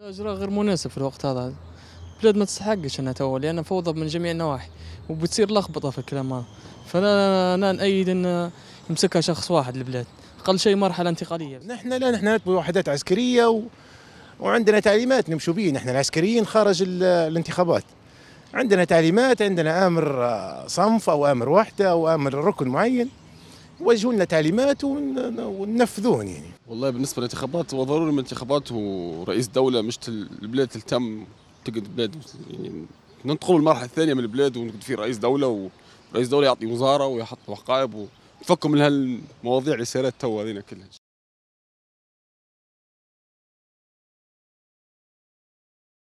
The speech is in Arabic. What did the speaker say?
اجراء غير مناسب في الوقت هذا البلاد ما تستحقش انها توا لان فوضى من جميع النواحي وبتصير لخبطه في الكلام هذا فانا انا نأيد ان يمسكها شخص واحد البلاد اقل شيء مرحله انتقاليه نحن لا نحن وحدات عسكريه و... وعندنا تعليمات نمشوا به نحن العسكريين خارج ال... الانتخابات عندنا تعليمات عندنا امر صنف او امر وحده او امر ركن معين وجهوا لنا تعليمات وننفذوهم يعني والله بالنسبه للانتخابات هو ضروري من الانتخابات ورئيس دوله مش البلاد تلتم تقعد البلاد يعني ندخل المرحله الثانيه من البلاد ونقعد فيه رئيس دوله ورئيس دوله يعطي وزاره ويحط وقائب ونفكوا من هالمواضيع اللي سيرت تو هذينا كلها